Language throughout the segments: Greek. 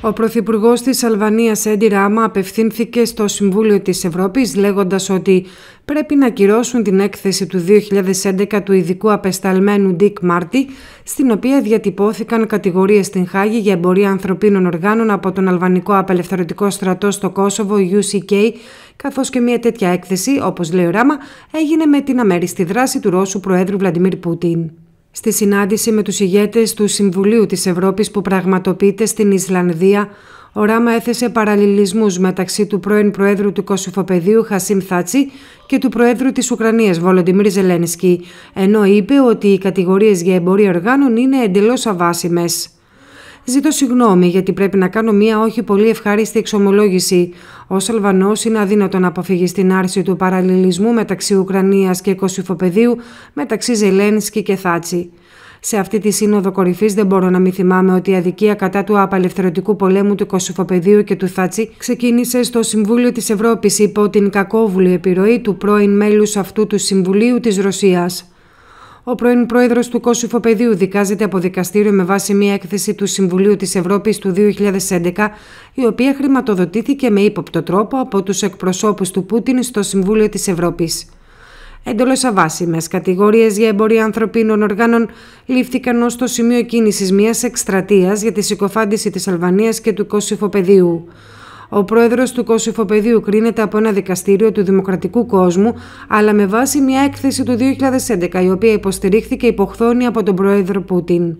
Ο Πρωθυπουργός της Αλβανίας, Έντι Ράμα, απευθύνθηκε στο Συμβούλιο της Ευρώπης λέγοντας ότι πρέπει να κυρώσουν την έκθεση του 2011 του ειδικού απεσταλμένου Ντίκ Μάρτι, στην οποία διατυπώθηκαν κατηγορίες στην Χάγη για εμπορία ανθρωπίνων οργάνων από τον Αλβανικό Απελευθερωτικό Στρατό στο Κόσοβο, UCK, καθώς και μια τέτοια έκθεση, όπως λέει ο Ράμα, έγινε με την αμέριστη δράση του Ρώσου Προέδρου Βλαντιμίρ Πούτιν. Στη συνάντηση με τους ηγέτες του Συμβουλίου της Ευρώπης που πραγματοποιείται στην Ισλανδία, ο Ράμα έθεσε παραλληλισμούς μεταξύ του πρώην Προέδρου του Κωσυφοπεδίου Χασίμ Θάτσι και του Προέδρου της Ουκρανίας Βολοντιμίρ Ζελένσκι, ενώ είπε ότι οι κατηγορίες για εμπορία οργάνων είναι εντελώς αβάσιμες. Ζητώ συγγνώμη γιατί πρέπει να κάνω μία όχι πολύ ευχάριστη εξομολόγηση, ο Αλβανός είναι αδύνατο να αποφύγει στην άρση του παραλληλισμού μεταξύ Ουκρανίας και Κωσυφοπεδίου, μεταξύ Ζελένσκι και Θάτσι. Σε αυτή τη σύνοδο κορυφής δεν μπορώ να μην θυμάμαι ότι η αδικία κατά του απελευθερωτικού πολέμου του Κωσυφοπεδίου και του Θάτσι ξεκίνησε στο Συμβούλιο της Ευρώπης υπό την κακόβουλη επιρροή του πρώην μέλους αυτού του Συμβουλίου της Ρωσίας. Ο πρώην πρόεδρος του Κωσυφοπεδίου δικάζεται από δικαστήριο με βάση μια έκθεση του Συμβουλίου της Ευρώπης του 2011, η οποία χρηματοδοτήθηκε με ύποπτο τρόπο από τους εκπροσώπους του Πούτιν στο Συμβούλιο της Ευρώπης. Έντολε αβάσιμες κατηγορίες για εμπορία ανθρωπίνων οργάνων λήφθηκαν ως το σημείο κίνησης μιας εκστρατείας για τη συκοφάντηση της Αλβανίας και του Κωσυφοπεδίου. Ο πρόεδρος του Κωσυφοπεδίου κρίνεται από ένα δικαστήριο του Δημοκρατικού Κόσμου, αλλά με βάση μια έκθεση του 2011, η οποία υποστηρίχθηκε υποχθώνη από τον πρόεδρο Πούτιν.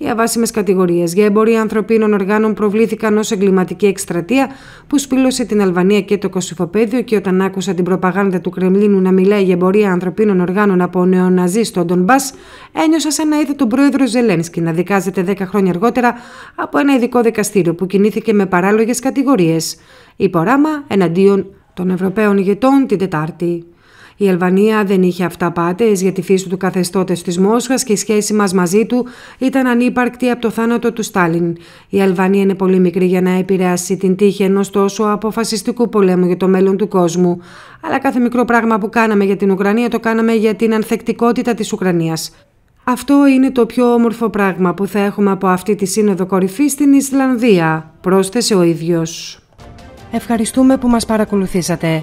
Οι αβάσιμε κατηγορίες για εμπορία ανθρωπίνων οργάνων προβλήθηκαν ως εγκληματική εκστρατεία που σπήλωσε την Αλβανία και το Κωσυφοπαίδιο και όταν άκουσα την προπαγάνδα του Κρεμλίνου να μιλάει για εμπορία ανθρωπίνων οργάνων από νεοναζί στον Ντομπά, ένιωσα σαν να είδε τον πρόεδρο Ζελένσκι να δικάζεται 10 χρόνια αργότερα από ένα ειδικό δικαστήριο που κινήθηκε με παράλογες κατηγορίες. ράμα εναντίον των Ευρωπαίων ηγετών την Τετάρτη. Η Αλβανία δεν είχε αυταπάτε για τη φύση του καθεστώτες της Μόσχας και η σχέση μας μαζί του ήταν ανύπαρκτη από το θάνατο του Στάλιν. Η Αλβανία είναι πολύ μικρή για να επηρεάσει την τύχη ενός τόσο αποφασιστικού πολέμου για το μέλλον του κόσμου. Αλλά κάθε μικρό πράγμα που κάναμε για την Ουκρανία το κάναμε για την ανθεκτικότητα της Ουκρανίας. Αυτό είναι το πιο όμορφο πράγμα που θα έχουμε από αυτή τη σύνοδο κορυφή στην Ισλανδία, πρόσθεσε ο ίδιος. Ευχαριστούμε που μας παρακολουθήσατε.